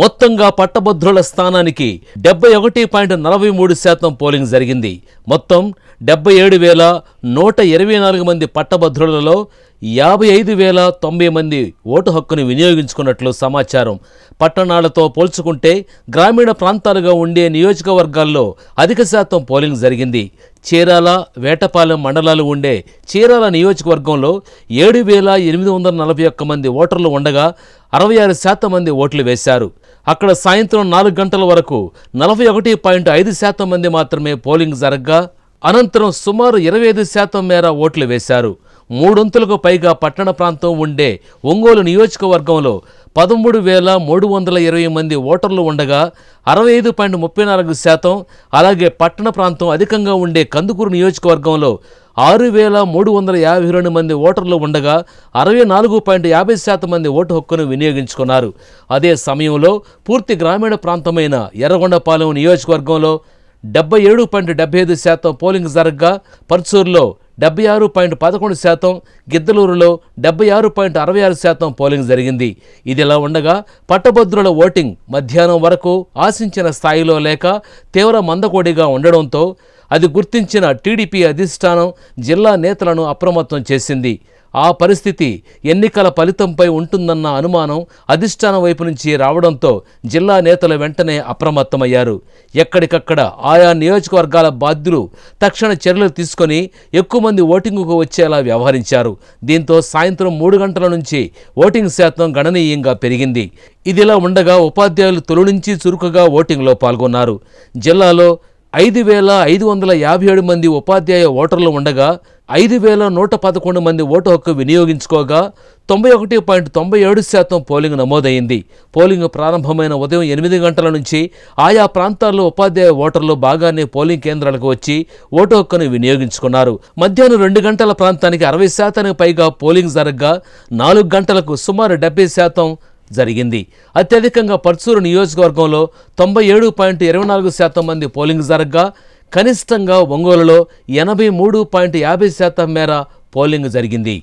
మొత్తంగా పట్టభద్రుల స్థానానికి డెబ్బై ఒకటి పాయింట్ నలభై మూడు శాతం పోలింగ్ జరిగింది మొత్తం డెబ్బై ఏడు వేల నూట ఇరవై నాలుగు మంది పట్టభద్రులలో యాభై ఐదు వేల తొంభై మంది ఓటు హక్కును వినియోగించుకున్నట్లు సమాచారం పట్టణాలతో పోల్చుకుంటే గ్రామీణ ప్రాంతాలుగా ఉండే నియోజకవర్గాల్లో అధిక శాతం పోలింగ్ జరిగింది చీరాల వేటపాలెం మండలాలు ఉండే చీరాల నియోజకవర్గంలో ఏడు వేల ఎనిమిది వందల నలభై ఒక్క మంది ఓటర్లు ఉండగా అరవై ఆరు శాతం మంది ఓట్లు వేశారు అక్కడ సాయంత్రం నాలుగు గంటల వరకు నలభై ఒకటి పాయింట్ ఐదు శాతం మంది మాత్రమే పోలింగ్ జరగ్గా అనంతరం సుమారు ఇరవై ఐదు శాతం మేర ఓట్లు వేశారు మూడొంతులకు పైగా పట్టణ ప్రాంతం ఉండే ఒంగోలు నియోజకవర్గంలో పదమూడు వేల మూడు వందల ఇరవై మంది ఓటర్లు ఉండగా అరవై ఐదు పాయింట్ ముప్పై నాలుగు శాతం అలాగే పట్టణ ప్రాంతం అధికంగా ఉండే కందుకూరు నియోజకవర్గంలో ఆరు వేల మూడు వందల యాభై రెండు మంది ఓటర్లు ఉండగా అరవై నాలుగు పాయింట్ యాభై శాతం మంది ఓటు హక్కును వినియోగించుకున్నారు అదే సమయంలో పూర్తి గ్రామీణ ప్రాంతమైన ఎర్రగొండపాలెం నియోజకవర్గంలో డెబ్బై ఏడు పాయింట్ డెబ్బై ఐదు శాతం పోలింగ్ జరగగా పర్చూరులో డెబ్బై ఆరు పాయింట్ పదకొండు శాతం గిద్దలూరులో డెబ్బై ఆరు పాయింట్ అరవై ఆరు శాతం పోలింగ్ జరిగింది ఇదిలా ఉండగా పట్టభద్రుల ఓటింగ్ మధ్యాహ్నం వరకు ఆశించిన స్థాయిలో లేక తీవ్ర మందకోడిగా ఉండడంతో అది గుర్తించిన టీడీపీ అధిష్టానం జిల్లా నేతలను అప్రమత్తం చేసింది ఆ పరిస్థితి ఎన్నికల ఫలితంపై ఉంటుందన్న అనుమానం అధిష్టానం వైపు నుంచి రావడంతో జిల్లా నేతలు వెంటనే అప్రమత్తమయ్యారు ఎక్కడికక్కడ ఆయా నియోజకవర్గాల బాధ్యులు తక్షణ చర్యలు తీసుకొని ఎక్కువ మంది ఓటింగుకు వచ్చేలా వ్యవహరించారు దీంతో సాయంత్రం మూడు గంటల నుంచి ఓటింగ్ శాతం గణనీయంగా పెరిగింది ఇదిలా ఉండగా ఉపాధ్యాయులు తొలి నుంచి చురుకుగా ఓటింగ్లో పాల్గొన్నారు జిల్లాలో ఐదు వేల ఐదు వందల యాభై ఏడు మంది ఉపాధ్యాయ ఓటర్లు ఉండగా ఐదు వేల నూట పదకొండు మంది ఓటు హక్కు వినియోగించుకోగా తొంభై ఒకటి పాయింట్ తొంభై ఏడు శాతం పోలింగ్ నమోదైంది పోలింగ్ ప్రారంభమైన ఉదయం ఎనిమిది గంటల నుంచి ఆయా ప్రాంతాల్లో ఉపాధ్యాయ ఓటర్లు బాగానే పోలింగ్ కేంద్రాలకు వచ్చి ఓటు హక్కును వినియోగించుకున్నారు మధ్యాహ్నం రెండు గంటల ప్రాంతానికి అరవై శాతానికి పైగా పోలింగ్ జరగగా నాలుగు గంటలకు సుమారు డెబ్బై శాతం జరిగింది అత్యధికంగా పర్చూరు నియోజకవర్గంలో తొంభై ఏడు పాయింట్ ఇరవై నాలుగు శాతం మంది పోలింగ్ జరగగా కనిష్టంగా ఒంగోలులో ఎనభై మూడు పాయింట్ యాభై శాతం మేర పోలింగ్ జరిగింది